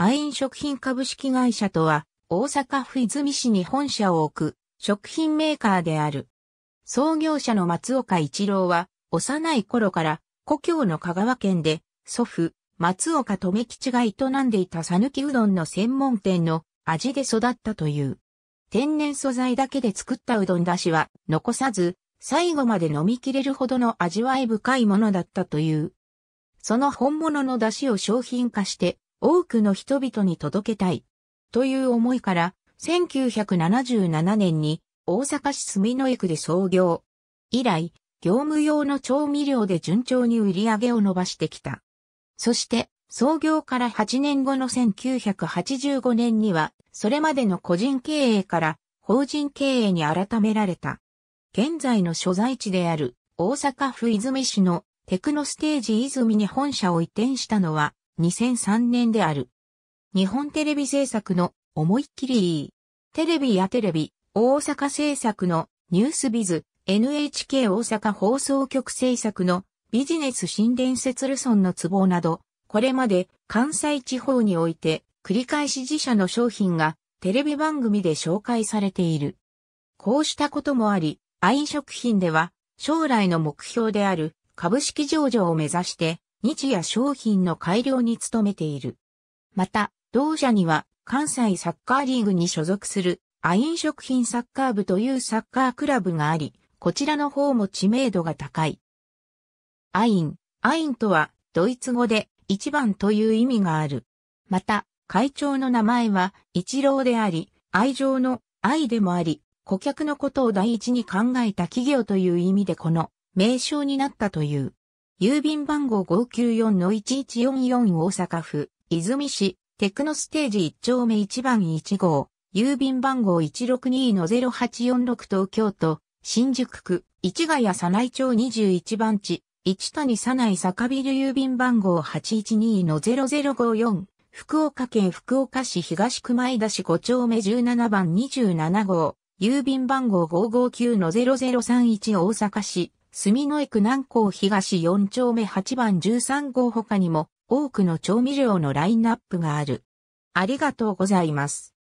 アイン食品株式会社とは、大阪府泉市に本社を置く食品メーカーである。創業者の松岡一郎は、幼い頃から故郷の香川県で、祖父、松岡留吉が営んでいた讃岐うどんの専門店の味で育ったという。天然素材だけで作ったうどんだしは残さず、最後まで飲み切れるほどの味わい深いものだったという。その本物の出汁を商品化して、多くの人々に届けたい。という思いから、1977年に大阪市住之江区で創業。以来、業務用の調味料で順調に売り上げを伸ばしてきた。そして、創業から8年後の1985年には、それまでの個人経営から法人経営に改められた。現在の所在地である大阪府泉市のテクノステージ泉に本社を移転したのは2003年である。日本テレビ制作の思いっきりいい。テレビやテレビ、大阪制作のニュースビズ、NHK 大阪放送局制作のビジネス新伝説ルソンのツボなど、これまで関西地方において繰り返し自社の商品がテレビ番組で紹介されている。こうしたこともあり、アイン食品では将来の目標である株式上場を目指して日夜商品の改良に努めている。また、同社には関西サッカーリーグに所属するアイン食品サッカー部というサッカークラブがあり、こちらの方も知名度が高い。アイン、アインとはドイツ語で一番という意味がある。また、会長の名前は一郎であり、愛情の愛でもあり、顧客のことを第一に考えた企業という意味でこの名称になったという。郵便番号594-1144大阪府、泉市、テクノステージ1丁目1番1号、郵便番号162-0846東京都、新宿区、市ヶ谷佐内町21番地、一谷佐内坂ビル郵便番号812-0054、福岡県福岡市東区前田市5丁目17番27号、郵便番号559-0031大阪市、住野駅南港東4丁目8番13号他にも多くの調味料のラインナップがある。ありがとうございます。